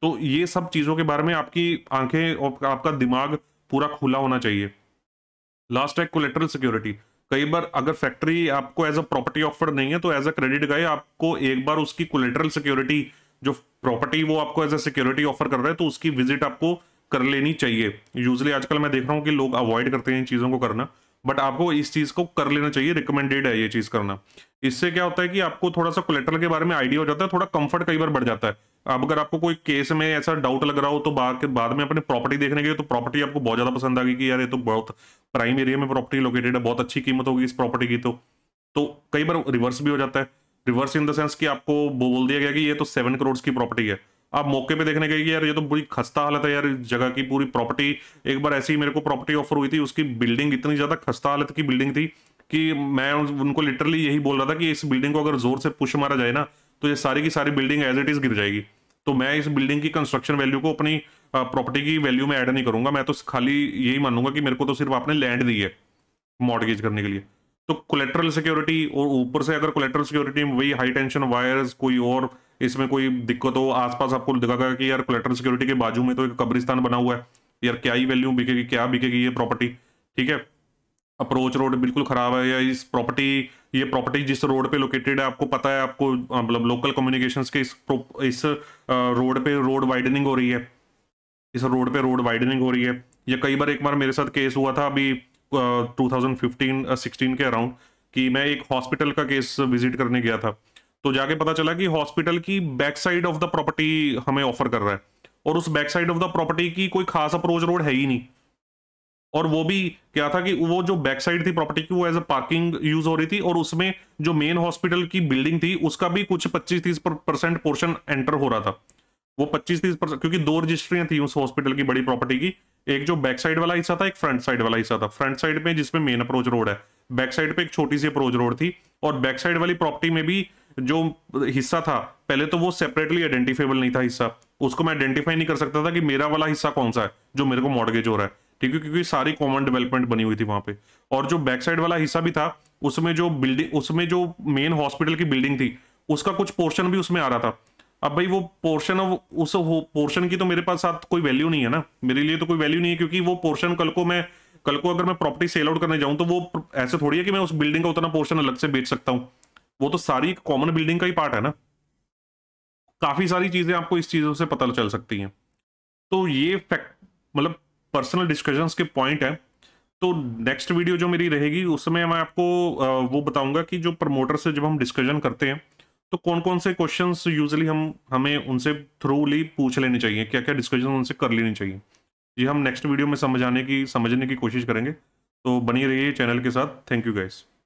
तो ये सब चीज़ों के बारे में आपकी आंखें और आपका दिमाग पूरा खुला होना चाहिए लास्ट है कोलेटरल सिक्योरिटी कई बार अगर फैक्ट्री आपको एज अ प्रॉपर्टी ऑफर नहीं है तो एज अ क्रेडिट गए आपको एक बार उसकी कोलेटरल सिक्योरिटी जो प्रॉपर्टी वो आपको एज अ सिक्योरिटी ऑफर कर रहे हैं तो उसकी विजिट आपको कर लेनी चाहिए यूजली आजकल मैं देख रहा हूँ कि लोग अवॉइड करते हैं इन चीज़ों को करना बट आपको इस चीज़ को कर लेना चाहिए रिकमेंडेड है ये चीज़ करना इससे क्या होता है कि आपको थोड़ा सा कोलेटरल के बारे में आइडिया हो जाता है थोड़ा कंफर्ट कई बार बढ़ जाता है अब अगर आपको कोई केस में ऐसा डाउट लग रहा हो तो बाद बाद में अपनी प्रॉपर्टी देखने गए तो प्रॉपर्टी आपको बहुत ज़्यादा पसंद आ गई कि यार ये तो बहुत प्राइम एरिया में प्रॉपर्टी लोकेटेड है बहुत अच्छी कीमत होगी इस प्रॉपर्टी की तो तो कई बार रिवर्स भी हो जाता है रिवर्स इन द सेंस कि आपको बोल दिया गया कि ये तो सेवन करोड़ की प्रॉपर्टी है आप मौके पे देखने गए कि यार ये तो बड़ी खस्ता हालत है यार जगह की पूरी प्रॉपर्टी एक बार ऐसी मेरे को प्रॉपर्टी ऑफर हुई थी उसकी बिल्डिंग इतनी ज़्यादा खस्ता हालत की बिल्डिंग थी कि मैं उनको लिटरली यही बोल रहा था कि इस बिल्डिंग को अगर जोर से पुश मारा जाए ना तो ये सारी की सारी बिल्डिंग एज इट इज़ गिर जाएगी तो मैं इस बिल्डिंग की कंस्ट्रक्शन वैल्यू को अपनी प्रॉपर्टी की वैल्यू में ऐड नहीं करूंगा मैं तो खाली यही मानूंगा कि मेरे को तो सिर्फ आपने लैंड दी है मॉडगेज करने के लिए तो कोलेट्रल सिक्योरिटी और ऊपर से अगर कोलेट्रल सिक्योरिटी में वही हाई टेंशन वायर्स कोई और इसमें कोई दिक्कत हो आसपास आपको दिखा गया कि यार कलेक्टर सिक्योरिटी के बाजू में तो एक कब्रिस्तान बना हुआ है यार क्या ही वैल्यू बिकेगी क्या बिकेगी ये प्रॉपर्टी ठीक है अप्रोच रोड बिल्कुल खराब है या इस प्रॉपर्टी ये प्रॉपर्टी जिस रोड पे लोकेटेड है आपको पता है आपको मतलब लोकल कम्युनिकेशन के इस इस रोड पे रोड वाइडनिंग हो रही है इस रोड पे रोड वाइडनिंग हो रही है या कई बार एक बार मेरे साथ केस हुआ था अभी टू थाउजेंड फिफ्टीन सिक्सटीन के अराउंड कि मैं एक हॉस्पिटल का केस विजिट करने गया था तो जाके पता चला कि हॉस्पिटल की back side of the property हमें ऑफर कर रहा है और उस back side of the property की कोई खास अप्रोच रोड है ही नहीं और वो भी क्या था कि वो जो बैक साइड थी प्रॉपर्टी की वो एज अ पार्किंग यूज हो रही थी और उसमें जो मेन हॉस्पिटल की बिल्डिंग थी उसका भी कुछ पच्चीस तीस परसेंट पोर्शन एंटर हो रहा था वो पच्चीस तीस परसेंट क्योंकि दो रजिस्ट्रियां थी उस हॉस्पिटल की बड़ी प्रॉपर्टी की एक जो बैक साइड वाला हिस्सा था एक फ्रंट साइड वाला हिस्सा था फ्रंट साइड में जिसमें मेन अप्रोच रोड है बैक साइड पे एक छोटी सी अप्रोच रोड थी और बैक साइड वाली प्रॉपर्टी में भी जो हिस्सा था पहले तो वो सेपरेटली आइडेंटिफेबल नहीं था हिस्सा उसको मैं आइडेंटिफाई नहीं कर सकता था कि मेरा वाला हिस्सा कौन सा है जो मेरे को मॉडगेज हो रहा है ठीक है क्योंकि सारी कॉमन डेवलपमेंट बनी हुई थी वहां पे और जो बैक साइड वाला हिस्सा भी था उसमें जो बिल्डिंग उसमें जो मेन हॉस्पिटल की बिल्डिंग थी उसका कुछ पोर्शन भी उसमें आ रहा था अब भाई वो पोर्शन ऑफ उस पोर्शन की तो मेरे पास साथ कोई वैल्यू नहीं है ना मेरे लिए तो कोई वैल्यू नहीं है क्योंकि वो पोर्शन कल को मैं कल को अगर मैं प्रॉपर्टी सेल आउट करने जाऊं तो वो ऐसे थोड़ी है कि मैं उस बिल्डिंग का उतना पोर्शन अलग से बेच सकता हूँ वो तो सारी कॉमन बिल्डिंग का ही पार्ट है ना काफ़ी सारी चीज़ें आपको इस चीज़ों से पता चल सकती हैं तो ये फैक्ट मतलब पर्सनल डिस्कशंस के पॉइंट है तो नेक्स्ट वीडियो जो मेरी रहेगी उस समय मैं आपको वो बताऊंगा कि जो प्रमोटर से जब हम डिस्कशन करते हैं तो कौन कौन से क्वेश्चन यूजली हम हमें उनसे थ्रूली पूछ लेने चाहिए क्या क्या डिस्कशन उनसे कर लेनी चाहिए ये हम नेक्स्ट वीडियो में समझाने की समझने की कोशिश करेंगे तो बनी रहिए चैनल के साथ थैंक यू गाइज़